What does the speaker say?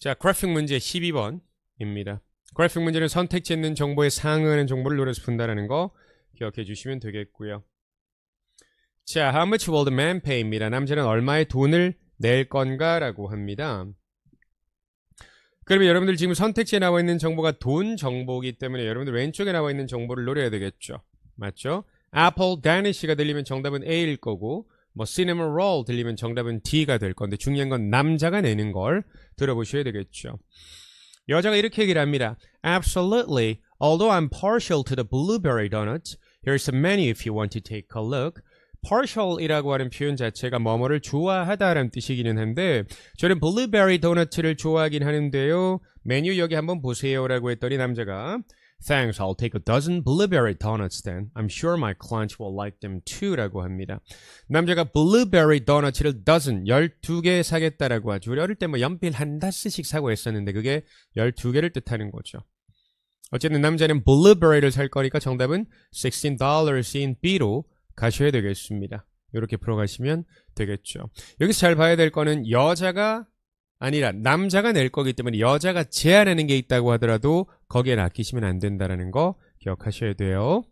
자, 그래픽 문제 12번입니다. 그래픽 문제는 선택지 있는 정보의 상응하는 정보를 노려서 분다는거 기억해 주시면 되겠고요. 자, how much will the man pay입니다. 남자는 얼마의 돈을 낼 건가라고 합니다. 그러면 여러분들 지금 선택지에 나와 있는 정보가 돈 정보이기 때문에 여러분들 왼쪽에 나와 있는 정보를 노려야 되겠죠. 맞죠? Apple, Danish가 들리면 정답은 A일 거고 뭐 cinema roll 들리면 정답은 D가 될 건데 중요한 건 남자가 내는 걸 들어보셔야 되겠죠. 여자가 이렇게 얘기를 합니다. Absolutely. Although I'm partial to the blueberry d o n u t here's a menu if you want to take a look. partial이라고 하는 표현 자체가 뭐뭐를 좋아하다라는 뜻이기는 한데 저는 블루베리 도너츠 좋아하긴 하는데요. 메뉴 여기 한번 보세요라고 했더니 남자가 Thanks, I'll take a dozen blueberry donuts then. I'm sure my clients will like them too. 라고 합니다. 남자가 blueberry donuts를 dozen, 12개 사겠다라고 하죠. 우리 어릴 때뭐 연필 한 다스씩 사고 했었는데 그게 12개를 뜻하는 거죠. 어쨌든 남자는 blueberry를 살 거니까 정답은 $16 in B로 가셔야 되겠습니다. 이렇게 풀어가시면 되겠죠. 여기서 잘 봐야 될 거는 여자가 아니라 남자가 낼 거기 때문에 여자가 제안하는 게 있다고 하더라도 거기에 아이시면안 된다라는 거 기억하셔야 돼요.